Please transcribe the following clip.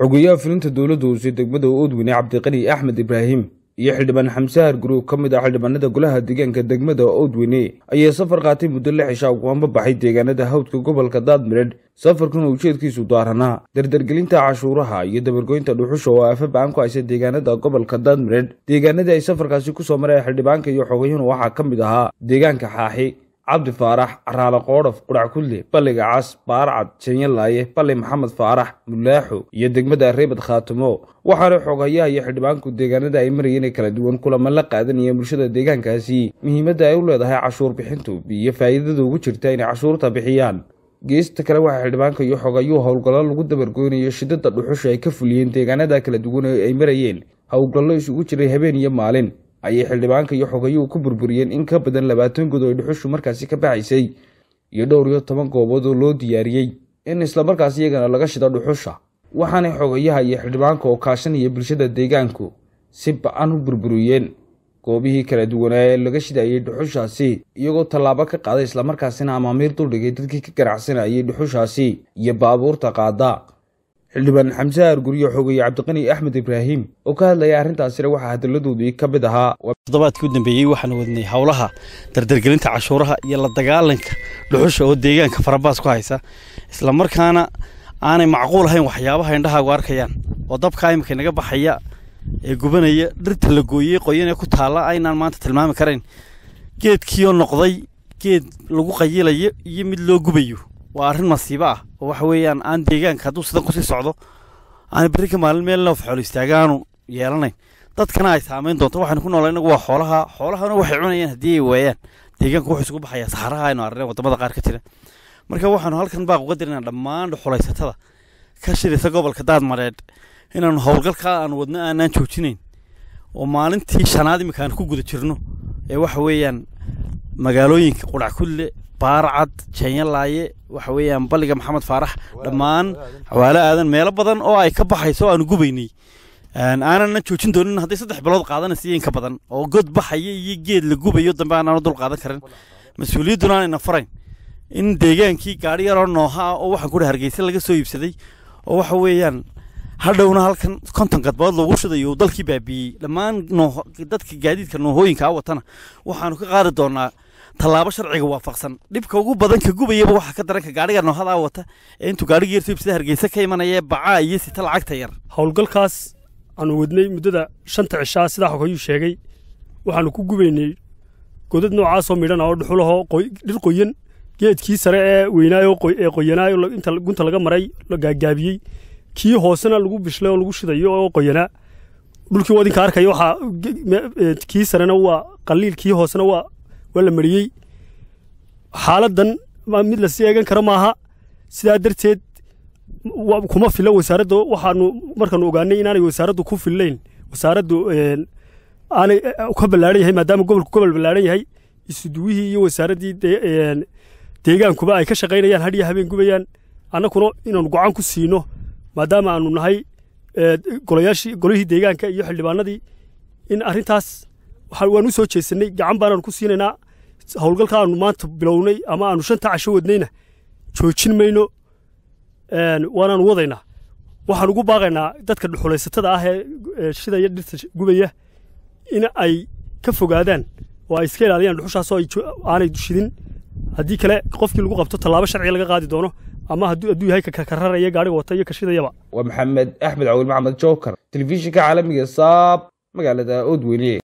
xogeyaha fulinta dowladda hoose degmada ah oodweyne cabdiqani axmed ibraahim iyo xildhibaan xamse harguruug ka mid ah xildhibaanada golaha deegaanka degmada ah oodweyne ayaa safar qaatay muddo lix ishaa ugaanba baxay deegaanada hawdka gobolka daadmiredh safarkuna ujeedkiisu daaranaa dardargelinta cashuuraha iyo dabargoynta dhuxusha oo aafa ba-an ku haysa deegaanada gobolka daadmiredh deegaanadii ay safarkaasi ku soo mareen xildhibaanka iyo xogayuhuna waxaa ka mid ahaa deegaanka xaaxi cabdi faarax caraale qoodhof qudhac kulle balliga cas baarcad janyalaaye balli maxamed faarax mulaaxo iyo degmada reebad khaatumo waxaana xoghayaha iyo xildhibaanku deegaanada ay marayeen ee kala duwan kulamo la qaadanaya bulshada deegaankaasi muhiimadda ay u leedahay cashuur bixintu iyo faa'iidada ugu jirta inay cashuurta bixiyaan geesta kale waxaa xildhibaanka iyo xogayuu howlgallo lagu dabargoynayo shidada dhuxusha ay ka fuliyeen deegaanada kala duwan ee ay marayeen howlgallo isugu jiray habeen iyo maalin ayay xildhibaanka iyo xogayuhu ku burburiyeen in ka badan labaatan good oy dhuxushu markaasi ka baxaysay iyo dhowr iyo toban goobood oo loo diyaariyey in islamarkaas iyagana laga shido dhuxusha waxaana xogayaha iyo xildhibaanka oo kaashanaya bulshada deegaanku si ba-an u burburiyeen goobihii kala duwanaa ee laga shidayay dhuxushaasi iyagoo tallaabo ka qaaday islamarkaasina amaamiir duldhigay dadkii ka ganacsanayay dhuxushaasi iyo baabuurta qaada xildhibaan xamse aarguryo xogeeye cabdiqani axmed ibraahim oo ka hadlaya arrintaasina waxaa hadaladoodii ka mid ahaa toddobaadkii u dambeeyey waxaan wadnay howlaha dardargelinta cashuuraha iyo la dagaalanka dhuxusha oo deegaanka farabaas ku haysa isla markaana aanay macquul ahayn waxyaabaha indhahaagu arkayaan oo dabka imika naga baxaya ee gubanaya dhirta la gooyey qoyan ee ku taalla aynaan maanta tilmaami karayn geedkiioo noqday geed lagu qayilayo iyo mid loo gubayo waa arin masiibo ah oo waxa weeyaan aan deegaanka hadduu sidan kusii socdo aan berrinka maalin meel loof xoolo istaagaanu yeelanayn dadkana ay saamayn doonto waxaynu ku noolay inagu waa xoolaha xoolahana waxay cunayaan haddii ay waayaan deegaanku wuxuu isugu baxayaa saxaraha aynu arnay wadamada qaar ka jira marka waxaanu halkan baaquga dirnaa dhammaan dhuxulaysatada ka shiraysa gobolka daadmareed inaanu howlgalkaa aanu wadno aanaan joojinayn oo maalintii shanaad imika aan ku guda jirno ee waxa weeyaan magaalooyinka qurac kulle baarcad jeenyalaaye waxa weeyaan balliga maxamed faarax dhammaan xawaalo aadan meelo badan oo ay ka baxayso aanu gubaynay aanana joojin doonin hadday saddex bilood qaadanaysa in ka badan oo god baxaya iyo geed la gubayo dambe aanana dul qaadan karin mas-uuliyadduna aanayna farayn in deegaankii gaari yaroo nooha ah oo waxaan kudha hargeysa laga soo iibsaday oo waxa weeyaan hadhowna halkan konton gadbood loogu shidayo uu dalkii baabiiyey dhammaan dadka gaadiidka noohooyinka ah watana waxaanu ka qaadi doonaa tallaabo sharciga waafaqsan dhibka ugu badan ka gubayaba waxaa ka daranka gaadhiga noohadaa wata ee intuu gaadhiga yartub sida hargeysa ka imanaya bacaa iyo sita lacagta yar howlgalkaas aanu wadnay muddada shanta cishaa sidaa hokayuu sheegay waxaanu ku gubaynay godad noocaasoo midhana oo dhuxulaho dhir qoyan geedkii sare ee weynaayo ee qoyanaayo inta gunta laga maray la gaagaabiyey kii hoosena lagu bishlay oo lagu shidayo oo qoyanaa dhulkii wadinka arkaya waxaa kii sarena waa qaliil kii hoosena waa waa la mariyey xaaladan mid la sii eegan karo maaha sidaa darteed kuma filo wasaaradda waxaanu markaanu ogaanay inaanay wasaaraddu ku fillayn wasaaraddu aanay eh, eh, ka ballaaran yahay maadaama gobolku gobol ballaaran yahay isuduwihii iyo wasaaraddii deegaankuba ay ka shaqaynayaan hadhiya habeen gubayaan annakuna inaanu gocan ku siino maadaama aanu nahay eh, golayaashii golihii deegaanka iyo xildhibaanadii in arrintaas waanu soo jeesanay gacan baanaanu ku siinaynaa howlgalka aanu maanta bilownay ama aanu shanta casho wadnayna joojin mayno waanaanu wadaynaa waxaan ugu baaqaynaa dadka dhuxulaysatada ah ee shidaya dhirta gubaya in ay ka fogaadaan oo ay iska ilaaliyaan dhuxushaasoo aanay dushidin haddii kale qofkii lagu qabto tallaabo sharciga laga qaadi doono ama hadduu yahay kakararaya gaariga wata iyo kashidayaba waa maxamed axmed cawil maxamed jookar telefishinka caalamiga saab magaalada oodweyne